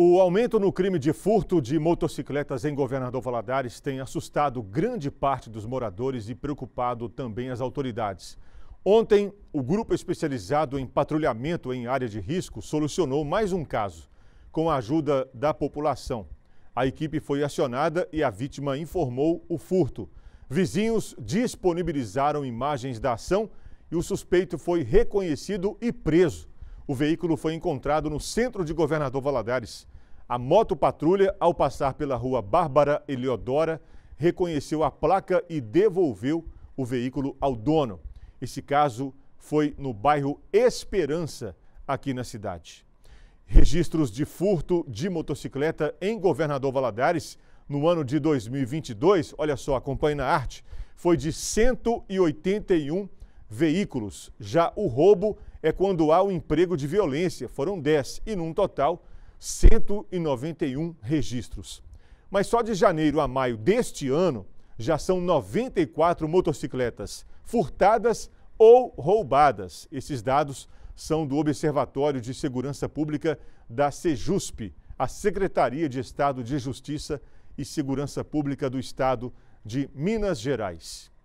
O aumento no crime de furto de motocicletas em Governador Valadares tem assustado grande parte dos moradores e preocupado também as autoridades. Ontem, o grupo especializado em patrulhamento em área de risco solucionou mais um caso, com a ajuda da população. A equipe foi acionada e a vítima informou o furto. Vizinhos disponibilizaram imagens da ação e o suspeito foi reconhecido e preso. O veículo foi encontrado no centro de Governador Valadares. A moto patrulha, ao passar pela rua Bárbara Eliodora, reconheceu a placa e devolveu o veículo ao dono. Esse caso foi no bairro Esperança, aqui na cidade. Registros de furto de motocicleta em Governador Valadares no ano de 2022, olha só, acompanhe na arte, foi de 181 veículos. Já o roubo é quando há o emprego de violência. Foram 10 e, num total, 191 registros. Mas só de janeiro a maio deste ano já são 94 motocicletas furtadas ou roubadas. Esses dados são do Observatório de Segurança Pública da SEJUSP, a Secretaria de Estado de Justiça e Segurança Pública do Estado de Minas Gerais.